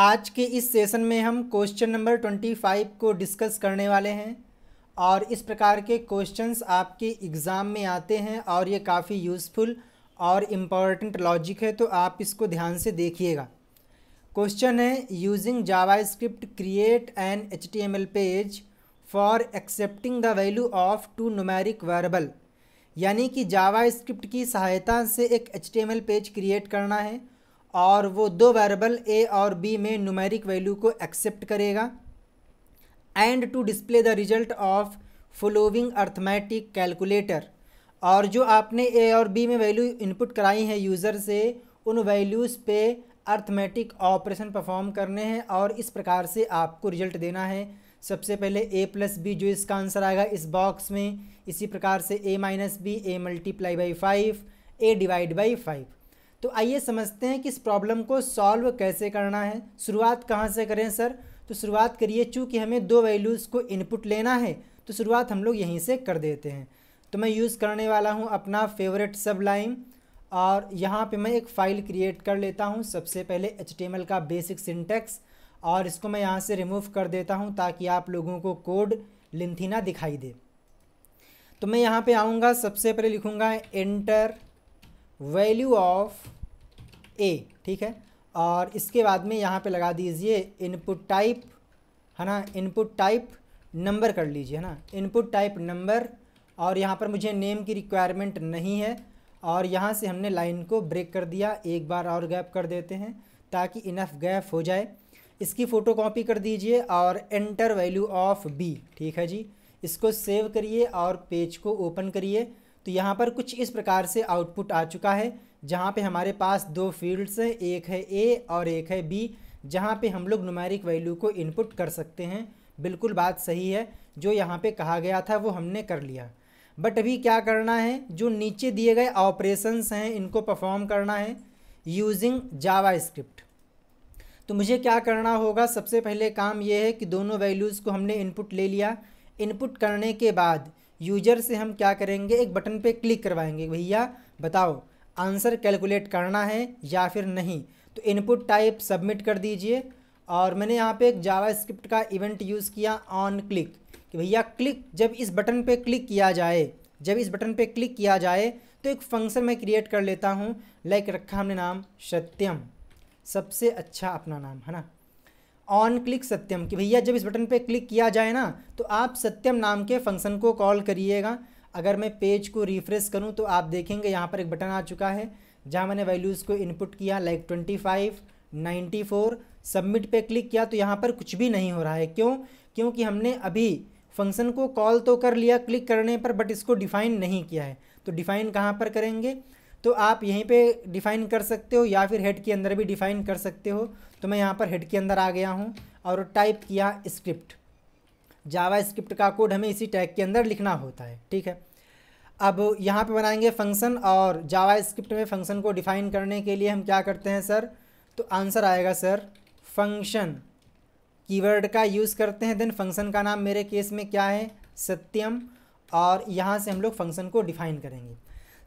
आज के इस सेशन में हम क्वेश्चन नंबर ट्वेंटी फाइव को डिस्कस करने वाले हैं और इस प्रकार के क्वेश्चंस आपके एग्ज़ाम में आते हैं और ये काफ़ी यूज़फुल और इम्पॉर्टेंट लॉजिक है तो आप इसको ध्यान से देखिएगा क्वेश्चन है using JavaScript create an H T M L page for accepting the value of two numeric variable यानी कि जावा स्क्रिप्ट की सहायता से एक H T M L page create करना है और वो दो वेरिएबल ए और बी में न्यूमेरिक वैल्यू को एक्सेप्ट करेगा and to display the result of following arithmetic calculator और जो आपने ए और बी में वैल्यू इनपुट कराई है यूज़र से उन वैल्यूज़ पे अर्थमेटिक ऑपरेशन परफॉर्म करने हैं और इस प्रकार से आपको रिजल्ट देना है सबसे पहले ए प्लस बी जो इसका आंसर आएगा इस बॉक्स में इसी प्रकार से A minus B A multiply by five A divide by five तो आइए समझते हैं कि इस प्रॉब्लम को सॉल्व कैसे करना है शुरुआत कहाँ से करें सर तो शुरुआत करिए चूँकि हमें दो वैल्यूज़ को इनपुट लेना है तो शुरुआत हम लोग यहीं से कर देते हैं तो मैं यूज़ करने वाला हूँ अपना फेवरेट सब लाइन और यहाँ पे मैं एक फ़ाइल क्रिएट कर लेता हूँ सबसे पहले एच का बेसिक सिंटेक्स और इसको मैं यहाँ से रिमूव कर देता हूँ ताकि आप लोगों को कोड लिंथीना दिखाई दे तो मैं यहाँ पे आऊँगा सबसे पहले लिखूँगा एंटर वैल्यू ऑफ ए ठीक है और इसके बाद में यहाँ पे लगा दीजिए इनपुट टाइप है ना इनपुट टाइप नंबर कर लीजिए है ना इनपुट टाइप नंबर और यहाँ पर मुझे नेम की रिक्वायरमेंट नहीं है और यहाँ से हमने लाइन को ब्रेक कर दिया एक बार और गैप कर देते हैं ताकि इनफ गैप हो जाए इसकी फ़ोटो कॉपी कर दीजिए और एंटर वैल्यू ऑफ बी ठीक है जी इसको सेव करिए और पेज को ओपन करिए तो यहाँ पर कुछ इस प्रकार से आउटपुट आ चुका है जहाँ पे हमारे पास दो फील्ड्स हैं एक है ए और एक है बी जहाँ पे हम लोग नुमैरिक वैल्यू को इनपुट कर सकते हैं बिल्कुल बात सही है जो यहाँ पे कहा गया था वो हमने कर लिया बट अभी क्या करना है जो नीचे दिए गए ऑपरेशंस हैं इनको परफॉर्म करना है यूजिंग जावा स्क्रिप्ट तो मुझे क्या करना होगा सबसे पहले काम ये है कि दोनों वैल्यूज़ को हमने इनपुट ले लिया इनपुट करने के बाद यूजर से हम क्या करेंगे एक बटन पे क्लिक करवाएंगे भैया बताओ आंसर कैलकुलेट करना है या फिर नहीं तो इनपुट टाइप सबमिट कर दीजिए और मैंने यहाँ पे एक जावा स्क्रिप्ट का इवेंट यूज़ किया ऑन क्लिक कि भैया क्लिक जब इस बटन पे क्लिक किया जाए जब इस बटन पे क्लिक किया जाए तो एक फंक्शन मैं क्रिएट कर लेता हूँ लाइक रखा हमने नाम सत्यम सबसे अच्छा अपना नाम है ना ऑन क्लिक सत्यम कि भैया जब इस बटन पे क्लिक किया जाए ना तो आप सत्यम नाम के फंक्शन को कॉल करिएगा अगर मैं पेज को रिफ्रेश करूं तो आप देखेंगे यहाँ पर एक बटन आ चुका है जहाँ मैंने वैल्यूज़ को इनपुट किया like twenty five ninety four submit पर क्लिक किया तो यहाँ पर कुछ भी नहीं हो रहा है क्यों क्योंकि हमने अभी फंक्शन को कॉल तो कर लिया क्लिक करने पर बट इसको डिफ़ाइन नहीं किया है तो डिफ़ाइन कहाँ पर करेंगे तो आप यहीं पे डिफ़ाइन कर सकते हो या फिर हेड के अंदर भी डिफ़ाइन कर सकते हो तो मैं यहाँ पर हेड के अंदर आ गया हूँ और टाइप किया स्क्रिप्ट जावा स्क्रिप्ट का कोड हमें इसी टैग के अंदर लिखना होता है ठीक है अब यहाँ पे बनाएंगे फंक्शन और जावा स्क्रिप्ट में फंक्शन को डिफ़ाइन करने के लिए हम क्या करते हैं सर तो आंसर आएगा सर फंक्शन कीवर्ड का यूज़ करते हैं देन फंक्शन का नाम मेरे केस में क्या है सत्यम और यहाँ से हम लोग फंक्शन को डिफ़ाइन करेंगे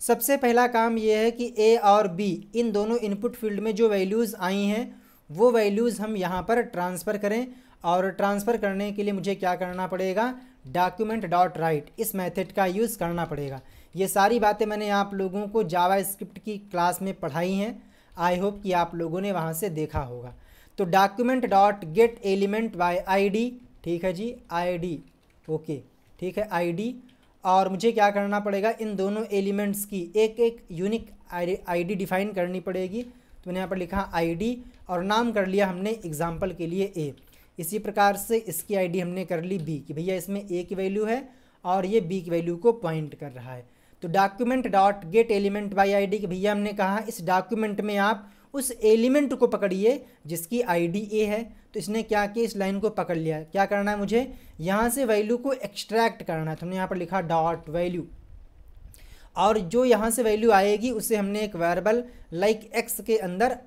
सबसे पहला काम ये है कि ए और बी इन दोनों इनपुट फील्ड में जो वैल्यूज़ आई हैं वो वैल्यूज़ हम यहाँ पर ट्रांसफ़र करें और ट्रांसफ़र करने के लिए मुझे क्या करना पड़ेगा डॉक्यूमेंट डॉट राइट इस मेथड का यूज़ करना पड़ेगा ये सारी बातें मैंने आप लोगों को जावा स्क्रिप्ट की क्लास में पढ़ाई हैं आई होप कि आप लोगों ने वहाँ से देखा होगा तो document dot get element by ID ठीक है जी आईडी ओके ठीक है आईडी और मुझे क्या करना पड़ेगा इन दोनों एलिमेंट्स की एक एक यूनिक आईडी डिफाइन करनी पड़ेगी तो मैंने यहाँ पर लिखा आईडी और नाम कर लिया हमने एग्जाम्पल के लिए ए इसी प्रकार से इसकी आईडी हमने कर ली बी कि भैया इसमें ए की वैल्यू है और ये बी की वैल्यू को पॉइंट कर रहा है तो document dot get element by I D कि भैया हमने कहा इस डॉक्यूमेंट में आप उस एलिमेंट को पकड़िए जिसकी आई डी ए है तो इसने क्या किया इस लाइन को पकड़ लिया क्या करना है मुझे यहाँ से वैल्यू को एक्सट्रैक्ट करना है तो हमने यहाँ पर लिखा डॉट वैल्यू और जो यहाँ से वैल्यू आएगी उसे हमने एक वेरिएबल लाइक एक्स के अंदर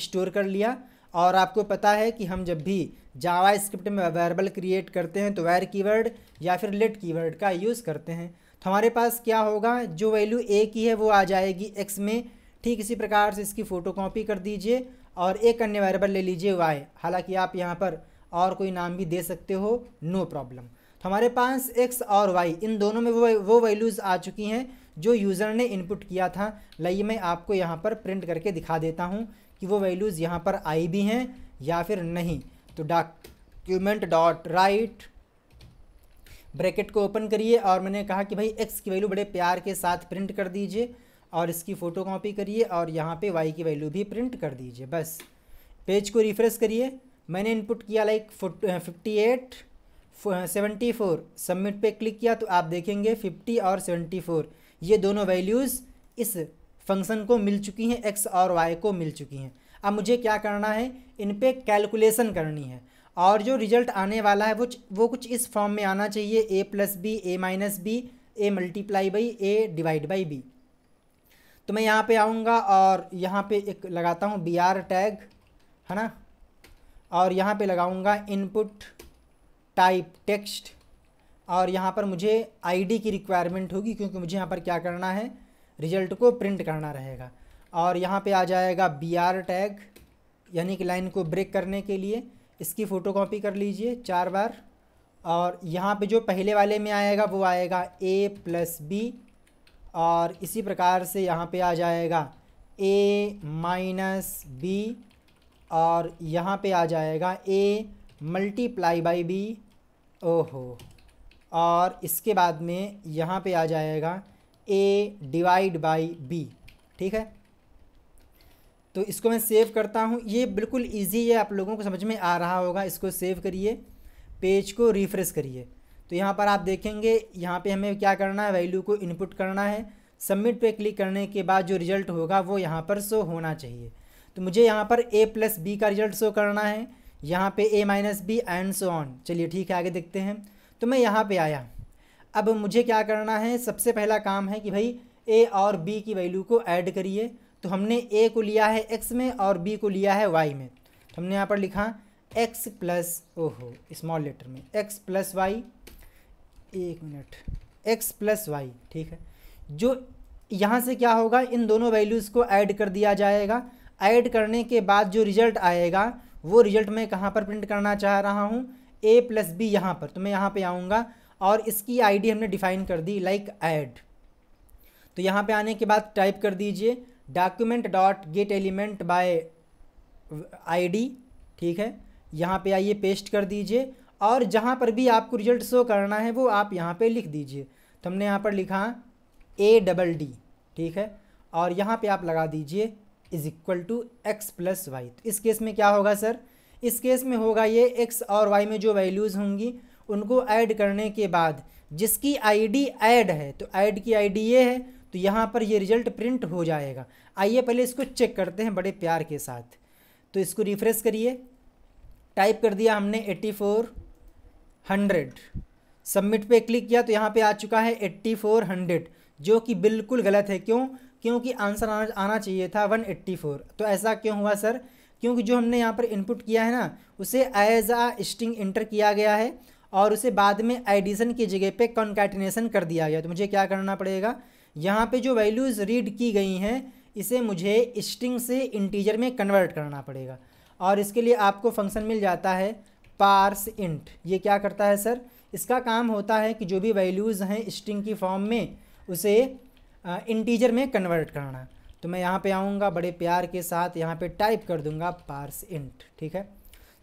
स्टोर कर लिया और आपको पता है कि हम जब भी जावा स्क्रिप्ट में वेरिएबल क्रिएट करते हैं तो वैर कीवर्ड या फिर लेट कीवर्ड का यूज़ करते हैं तो हमारे पास क्या होगा जो वैल्यू ए की है वो आ जाएगी एक्स में ठीक इसी प्रकार से इसकी फ़ोटो कॉपी कर दीजिए और एक अन्य वेरिएबल ले लीजिए वाई हालांकि आप यहाँ पर और कोई नाम भी दे सकते हो नो प्रॉब्लम तो हमारे पास एक्स और वाई इन दोनों में वो वो वैल्यूज़ आ चुकी हैं जो यूज़र ने इनपुट किया था लाइए मैं आपको यहाँ पर प्रिंट करके दिखा देता हूँ कि वो वैल्यूज़ यहाँ पर आई भी हैं या फिर नहीं तो डॉक्यूमेंट डॉट राइट ब्रैकेट को ओपन करिए और मैंने कहा कि भाई एक्स की वैल्यू बड़े प्यार के साथ प्रिंट कर दीजिए और इसकी फ़ोटो कॉपी करिए और यहाँ पे वाई की वैल्यू भी प्रिंट कर दीजिए बस पेज को रिफ्रेश करिए मैंने इनपुट किया like fifty eight seventy four submit पे क्लिक किया तो आप देखेंगे फिफ्टी और सेवेंटी फोर ये दोनों वैल्यूज़ इस फंक्शन को मिल चुकी हैं एक्स और वाई को मिल चुकी हैं अब मुझे क्या करना है इन पर कैलकुलेसन करनी है और जो रिजल्ट आने वाला है वो वो कुछ इस फॉर्म में आना चाहिए A plus B A minus B A multiply by A divide by B तो मैं यहाँ पे आऊँगा और यहाँ पे एक लगाता हूँ बी आर टैग है ना और यहाँ पे लगाऊँगा इनपुट टाइप टेक्स्ट और यहाँ पर मुझे आईडी की रिक्वायरमेंट होगी क्योंकि मुझे यहाँ पर क्या करना है रिजल्ट को प्रिंट करना रहेगा और यहाँ पे आ जाएगा बी आर टैग यानी कि लाइन को ब्रेक करने के लिए इसकी फ़ोटो कापी कर लीजिए चार बार और यहाँ पे जो पहले वाले में आएगा वो आएगा ए प्लस बी और इसी प्रकार से यहाँ पे आ जाएगा ए माइनस बी और यहाँ पे आ जाएगा ए मल्टीप्लाई बाई बी ओहो और इसके बाद में यहाँ पे आ जाएगा ए डिवाइड बाई बी ठीक है तो इसको मैं सेव करता हूँ ये बिल्कुल इजी है आप लोगों को समझ में आ रहा होगा इसको सेव करिए पेज को रिफ़्रेश करिए तो यहाँ पर आप देखेंगे यहाँ पे हमें क्या करना है वैल्यू को इनपुट करना है सबमिट पे क्लिक करने के बाद जो रिज़ल्ट होगा वो यहाँ पर शो होना चाहिए तो मुझे यहाँ पर ए प्लस बी का रिज़ल्ट शो करना है यहाँ पे A minus B and so on चलिए ठीक है आगे देखते हैं तो मैं यहाँ पे आया अब मुझे क्या करना है सबसे पहला काम है कि भाई ए और बी की वैल्यू को ऐड करिए तो हमने ए को लिया है एक्स में और बी को लिया है वाई में तो हमने यहाँ पर लिखा एक्स प्लस ओहो स्मॉल लेटर में एक्स प्लस वाई एक मिनट एक्स प्लस वाई ठीक है जो यहाँ से क्या होगा इन दोनों वैल्यूज़ को ऐड कर दिया जाएगा ऐड करने के बाद जो रिज़ल्ट आएगा वो रिज़ल्ट मैं कहाँ पर प्रिंट करना चाह रहा हूँ ए प्लस बी यहाँ पर तो मैं यहाँ पे आऊँगा और इसकी आईडी हमने डिफ़ाइन कर दी लाइक like ऐड तो यहाँ पे आने के बाद टाइप कर दीजिए document dot get element by ID ठीक है यहाँ पे आइए पेस्ट कर दीजिए और जहाँ पर भी आपको रिजल्ट शो करना है वो आप यहाँ पे लिख दीजिए तो हमने यहाँ पर लिखा ए डबल डी ठीक है और यहाँ पे आप लगा दीजिए is equal to X plus Y तो इस केस में क्या होगा सर इस केस में होगा ये एक्स और वाई में जो वैल्यूज़ होंगी उनको ऐड करने के बाद जिसकी आईडी ऐड है तो ऐड की आईडी ये है तो यहाँ पर ये रिजल्ट प्रिंट हो जाएगा आइए पहले इसको चेक करते हैं बड़े प्यार के साथ तो इसको रिफ्रेश करिए टाइप कर दिया हमने एट्टी फोर हंड्रेड सबमिट पे क्लिक किया तो यहाँ पे आ चुका है एट्टी फोर हंड्रेड जो कि बिल्कुल गलत है क्यों क्योंकि आंसर आना आना चाहिए था वन एट्टी फोर तो ऐसा क्यों हुआ सर क्योंकि जो हमने यहाँ पर इनपुट किया है ना उसे एज आ स्टिंग इंटर किया गया है और उसे बाद में एडिशन की जगह पे कॉन्कैटिनेशन कर दिया गया तो मुझे क्या करना पड़ेगा यहाँ पे जो वैल्यूज़ रीड की गई हैं इसे मुझे स्ट्रिंग से इंटीजर में कन्वर्ट करना पड़ेगा और इसके लिए आपको फंक्शन मिल जाता है पार्स इंट ये क्या करता है सर इसका काम होता है कि जो भी वैल्यूज़ हैं स्ट्रिंग की फॉर्म में उसे इंटीजर में कन्वर्ट करना तो मैं यहाँ पे आऊँगा बड़े प्यार के साथ यहाँ पे टाइप कर दूँगा पार्स इंट ठीक है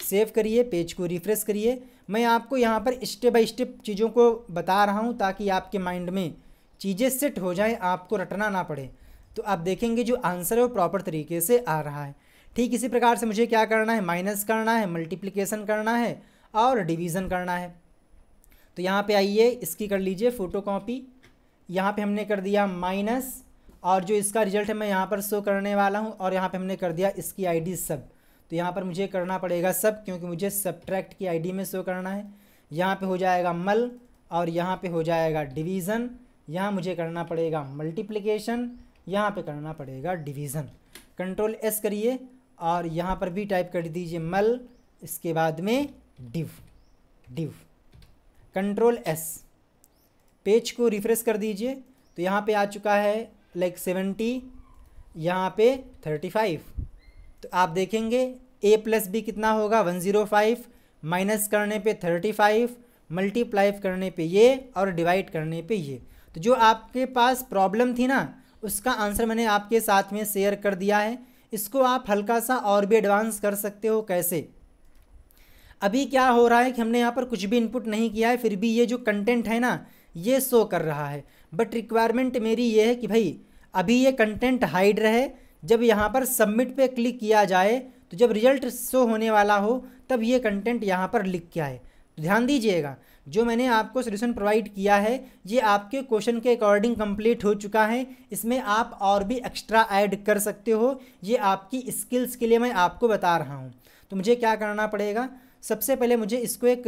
सेव करिए पेज को रिफ्रेश करिए मैं आपको यहाँ पर स्टेप बाई स्टेप चीज़ों को बता रहा हूँ ताकि आपके माइंड में चीज़ें सेट हो जाएँ आपको रटना ना पड़े तो आप देखेंगे जो आंसर है वो प्रॉपर तरीके से आ रहा है ठीक इसी प्रकार से मुझे क्या करना है माइनस करना है मल्टीप्लिकेशन करना है और डिवीज़न करना है तो यहाँ पे आइए इसकी कर लीजिए फ़ोटो कॉपी यहाँ पर हमने कर दिया माइनस और जो इसका रिजल्ट है मैं यहाँ पर शो करने वाला हूँ और यहाँ पर हमने कर दिया इसकी आईडी सब तो यहाँ पर मुझे करना पड़ेगा सब क्योंकि मुझे सब्ट्रैक्ट की आईडी में शो करना है यहाँ पे हो जाएगा मल और यहाँ पे हो जाएगा डिवीज़न यहाँ मुझे करना पड़ेगा मल्टीप्लिकेशन यहाँ पे करना पड़ेगा डिवीज़न कंट्रोल एस करिए और यहाँ पर भी टाइप कर दीजिए मल इसके बाद में div div control S page को रिफ़्रेश कर दीजिए तो यहाँ पे आ चुका है लाइक सेवेंटी यहाँ पे थर्टी फाइव तो आप देखेंगे ए प्लस बी कितना होगा वन ज़ीरो फाइव माइनस करने पे थर्टी फाइव मल्टीप्लाई करने पे ये और डिवाइड करने पे ये तो जो आपके पास प्रॉब्लम थी ना उसका आंसर मैंने आपके साथ में शेयर कर दिया है इसको आप हल्का सा और भी एडवांस कर सकते हो कैसे अभी क्या हो रहा है कि हमने यहाँ पर कुछ भी इनपुट नहीं किया है फिर भी ये जो कंटेंट है ना ये शो कर रहा है बट रिक्वायरमेंट मेरी ये है कि भाई अभी ये कंटेंट हाइड रहे जब यहाँ पर सबमिट पे क्लिक किया जाए तो जब रिजल्ट शो होने वाला हो तब ये कंटेंट यहाँ पर लिख के आए तो ध्यान दीजिएगा जो मैंने आपको सोल्यूशन प्रोवाइड किया है ये आपके क्वेश्चन के अकॉर्डिंग कंप्लीट हो चुका है इसमें आप और भी एक्स्ट्रा ऐड कर सकते हो ये आपकी स्किल्स के लिए मैं आपको बता रहा हूँ तो मुझे क्या करना पड़ेगा सबसे पहले मुझे इसको एक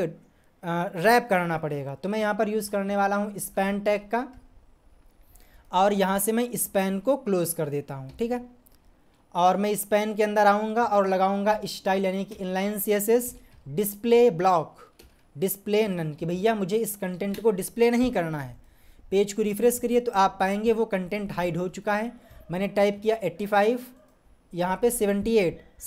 रैप करना पड़ेगा तो मैं यहाँ पर यूज़ करने वाला हूँ स्पैन टैग का और यहाँ से मैं स्पैन को क्लोज़ कर देता हूँ ठीक है और मैं स्पैन के अंदर आऊँगा और लगाऊँगा स्टाइल यानी कि inline C S S display block display none कि भैया मुझे इस कंटेंट को डिस्प्ले नहीं करना है पेज को रिफ़्रेश करिए तो आप पाएंगे वो कंटेंट हाइड हो चुका है मैंने टाइप किया 85 फाइव यहाँ पर सेवेंटी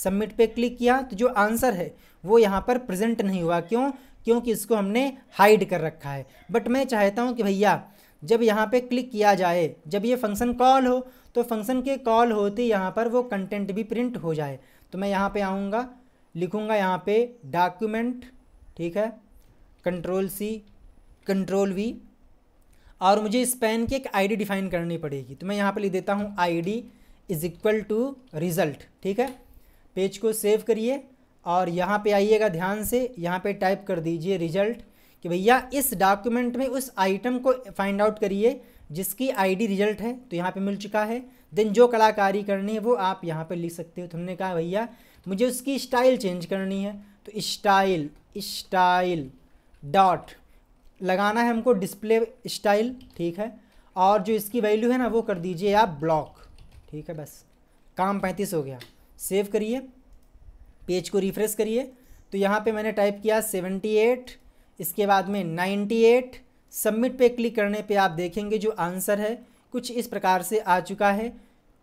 सबमिट पे क्लिक किया तो जो आंसर है वो यहाँ पर प्रेजेंट नहीं हुआ क्यों क्योंकि इसको हमने हाइड कर रखा है बट मैं चाहता हूँ कि भैया जब यहाँ पे क्लिक किया जाए जब ये फंक्शन कॉल हो तो फंक्शन के कॉल होते यहाँ पर वो कंटेंट भी प्रिंट हो जाए तो मैं यहाँ पे आऊँगा लिखूँगा यहाँ पे डॉक्यूमेंट ठीक है कंट्रोल सी कंट्रोल वी और मुझे इस पेन की एक आईडी डिफाइन करनी पड़ेगी तो मैं यहाँ पे लिख देता हूँ ID is equal to result ठीक है पेज को सेव करिए और यहाँ पर आइएगा ध्यान से यहाँ पर टाइप कर दीजिए रिज़ल्ट कि भैया इस डॉक्यूमेंट में उस आइटम को फाइंड आउट करिए जिसकी आईडी रिजल्ट है तो यहाँ पे मिल चुका है देन जो कलाकारी करनी है वो आप यहाँ पे लिख सकते हो तो हमने कहा भैया मुझे उसकी स्टाइल चेंज करनी है तो स्टाइल स्टाइल डॉट लगाना है हमको डिस्प्ले स्टाइल ठीक है और जो इसकी वैल्यू है ना वो कर दीजिए आप ब्लॉक ठीक है बस काम पैंतीस हो गया सेव करिए पेज को रिफ्रेश करिए तो यहाँ पे मैंने टाइप किया सेवेंटी एट इसके बाद में 98 सबमिट पे क्लिक करने पे आप देखेंगे जो आंसर है कुछ इस प्रकार से आ चुका है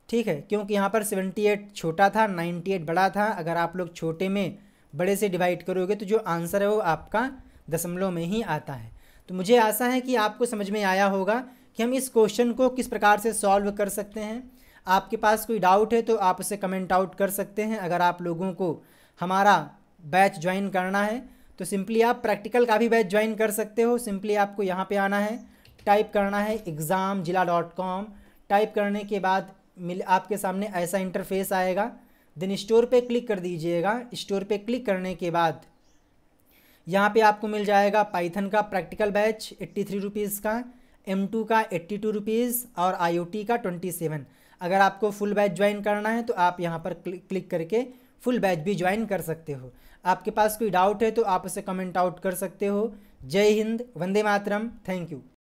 ठीक है क्योंकि यहाँ पर 78 छोटा था 98 बड़ा था अगर आप लोग छोटे में बड़े से डिवाइड करोगे तो जो आंसर है वो आपका दशमलव में ही आता है तो मुझे आशा है कि आपको समझ में आया होगा कि हम इस क्वेश्चन को किस प्रकार से सॉल्व कर सकते हैं आपके पास कोई डाउट है तो आप उसे कमेंट आउट कर सकते हैं अगर आप लोगों को हमारा बैच ज्वाइन करना है तो सिंपली आप प्रैक्टिकल का भी बैच ज्वाइन कर सकते हो सिंपली आपको यहाँ पे आना है टाइप करना है एग्ज़ाम जिला डॉट कॉम टाइप करने के बाद मिल आपके सामने ऐसा इंटरफेस आएगा देन स्टोर पे क्लिक कर दीजिएगा स्टोर पे क्लिक करने के बाद यहाँ पे आपको मिल जाएगा पाइथन का practical batch eighty three rupees का एम टू का एट्टी टू रुपीज़ और आई ओ टी का ट्वेंटी सेवन अगर आपको फुल बैच ज्वाइन करना है तो आप यहाँ पर क्लिक करके फुल बैच भी ज्वाइन कर सकते हो आपके पास कोई डाउट है तो आप उसे कमेंट आउट कर सकते हो जय हिंद वंदे मातरम थैंक यू